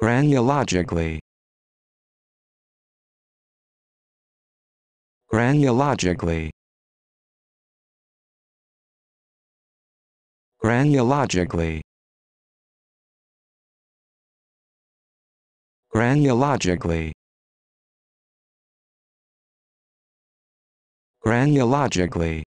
Granulogically. Granulogically. Granulogically. Granulogically. Granulogically.